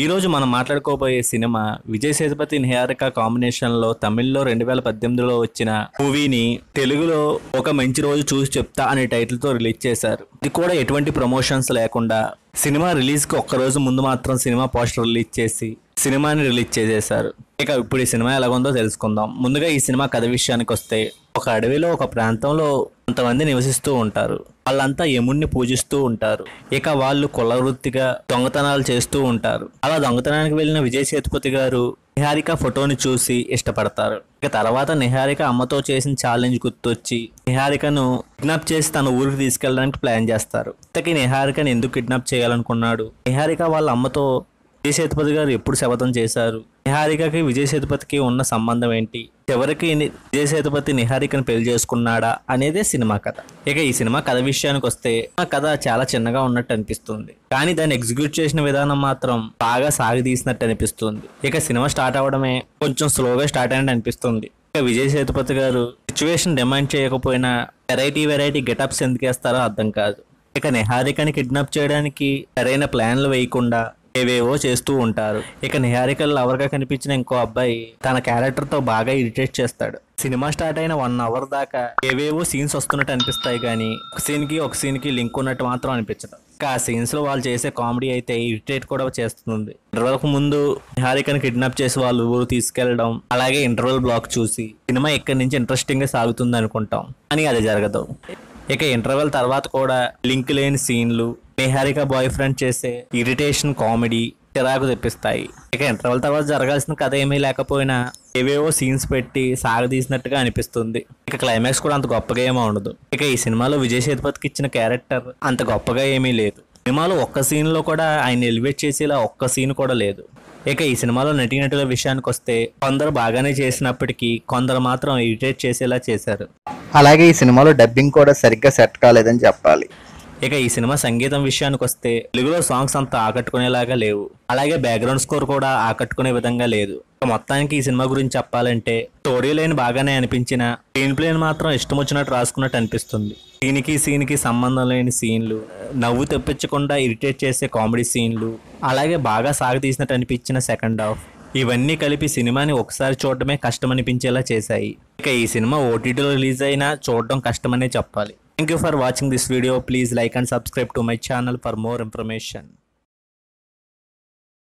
ఈరోజు మనం మాట్లాడుకోబోయే సినిమా విజయ్ సేతుపతి నిహారిక కాంబినేషన్లో తమిళ్లో రెండు వేల పద్దెనిమిదిలో వచ్చిన మూవీని తెలుగులో ఒక మంచి రోజు చూసి చెప్తా అనే టైటిల్తో రిలీజ్ చేశారు ఇది కూడా ఎటువంటి ప్రమోషన్స్ లేకుండా సినిమా రిలీజ్కి ఒక్కరోజు ముందు మాత్రం సినిమా పోస్టర్ రిలీజ్ చేసి సినిమాని రిలీజ్ చేసేశారు ఇక ఇప్పుడు ఈ సినిమా ఎలాగుందో తెలుసుకుందాం ముందుగా ఈ సినిమా కథ విషయానికి వస్తే ఒక అడవిలో ఒక ప్రాంతంలో కొంతమంది నివసిస్తూ ఉంటారు వాళ్ళంతా యముణ్ణి పూజిస్తూ ఉంటారు ఇక వాళ్ళు కుల వృత్తిగా దొంగతనాలు చేస్తూ ఉంటారు అలా దొంగతనానికి వెళ్ళిన విజయ్ సేతుపతి గారు నిహారిక ఫోటోని చూసి ఇష్టపడతారు ఇక తర్వాత నిహారిక అమ్మతో చేసిన ఛాలెంజ్ గుర్తొచ్చి నిహారికను కిడ్నాప్ చేసి తన ఊరికి తీసుకెళ్ళడానికి ప్లాన్ చేస్తారు ఇంతకీ నిహారికను ఎందుకు కిడ్నాప్ చేయాలనుకున్నాడు నిహారిక వాళ్ళ అమ్మతో విజయ్ సేతుపతి గారు ఎప్పుడు శపథం చేశారు నిహారికకి విజయ్ సేతుపతికి ఉన్న సంబంధం ఏంటి చివరికి విజయ్ సేతుపతి నిహారికను పెళ్లి చేసుకున్నాడా అనేదే సినిమా కథ ఇక ఈ సినిమా కథ విషయానికి వస్తే ఆ కథ చాలా చిన్నగా ఉన్నట్టు అనిపిస్తుంది కానీ దాన్ని ఎగ్జిక్యూట్ చేసిన విధానం మాత్రం బాగా సాగదీసినట్టు అనిపిస్తుంది ఇక సినిమా స్టార్ట్ అవడమే కొంచెం స్లోగా స్టార్ట్ అయినట్టు అనిపిస్తుంది ఇక విజయ్ సేతుపతి గారు సిచ్యువేషన్ డిమాండ్ చేయకపోయినా వెరైటీ వెరైటీ గెటప్స్ ఎందుకు వేస్తారో అర్థం కాదు ఇక నిహారికని కిడ్నాప్ చేయడానికి సరైన ప్లాన్లు వేయకుండా ఏవేవో చేస్తూ ఉంటారు ఇక నిహారికల్లో ఎవరిగా కనిపించిన ఇంకో అబ్బాయి తన క్యారెక్టర్తో బాగా ఇరిటేట్ చేస్తాడు సినిమా స్టార్ట్ అయిన వన్ అవర్ దాకా ఏవేవో సీన్స్ వస్తున్నట్టు అనిపిస్తాయి కానీ ఒక సీన్కి ఒక సీన్కి లింక్ ఉన్నట్టు మాత్రం అనిపించదు ఆ సీన్స్ లో వాళ్ళు చేసే కామెడీ అయితే ఇరిటేట్ కూడా చేస్తుంది కు ముందు నిహారికను కిడ్నాప్ చేసి వాళ్ళు ఊరు తీసుకెళ్లడం అలాగే ఇంటర్వెల్ బ్లాక్ చూసి సినిమా ఇక్కడి నుంచి ఇంట్రెస్టింగ్ గా సాగుతుంది అనుకుంటాం కానీ అది జరగదు ఇక ఇంటర్వెల్ తర్వాత కూడా లింక్ లేని సీన్లు నిహారిక బాయ్ ఫ్రెండ్ చేసే ఇరిటేషన్ కామెడీ చిరాకు తెప్పిస్తాయి ఇక ఇంటర్వెల్ తర్వాత జరగాల్సిన కథ ఏమీ లేకపోయినా ఏవేవో సీన్స్ పెట్టి సాగదీసినట్టుగా అనిపిస్తుంది ఇక క్లైమాక్స్ కూడా అంత గొప్పగా ఏమీ ఉండదు ఇక ఈ సినిమాలో విజయ్ సేతుపతికి ఇచ్చిన క్యారెక్టర్ అంత గొప్పగా ఏమీ లేదు సినిమాలో ఒక్క సీన్లో కూడా ఆయన ఎలివేట్ చేసేలా ఒక్క సీన్ కూడా లేదు ఇక ఈ సినిమాలో నటీనటుల విషయానికి వస్తే కొందరు బాగానే చేసినప్పటికీ కొందరు మాత్రం ఇరిటేట్ చేసేలా చేశారు అలాగే ఈ సినిమాలో డబ్బింగ్ కూడా సరిగ్గా సెట్ కాలేదని చెప్పాలి ఇక ఈ సినిమా సంగీతం విషయానికి వస్తే తెలుగులో సాంగ్స్ అంత ఆకట్టుకునేలాగా లేవు అలాగే బ్యాక్గ్రౌండ్ స్కోర్ కూడా ఆకట్టుకునే విధంగా లేదు మొత్తానికి ఈ సినిమా గురించి చెప్పాలంటే స్టోరీ లైన్ బాగానే అనిపించిన స్క్రీన్ ప్లేన్ మాత్రం ఇష్టం వచ్చినట్టు రాసుకున్నట్టు అనిపిస్తుంది దీనికి సీన్కి సంబంధం లేని సీన్లు నవ్వు తెప్పించకుండా ఇరిటేట్ చేసే కామెడీ సీన్లు అలాగే బాగా తీసినట్టు అనిపించిన సెకండ్ హాఫ్ ఇవన్నీ కలిపి సినిమాని ఒకసారి చూడటమే కష్టం అనిపించేలా చేశాయి ఇక ఈ సినిమా ఓటీటీలో రిలీజ్ అయినా చూడడం కష్టమనే చెప్పాలి thank you for watching this video please like and subscribe to my channel for more information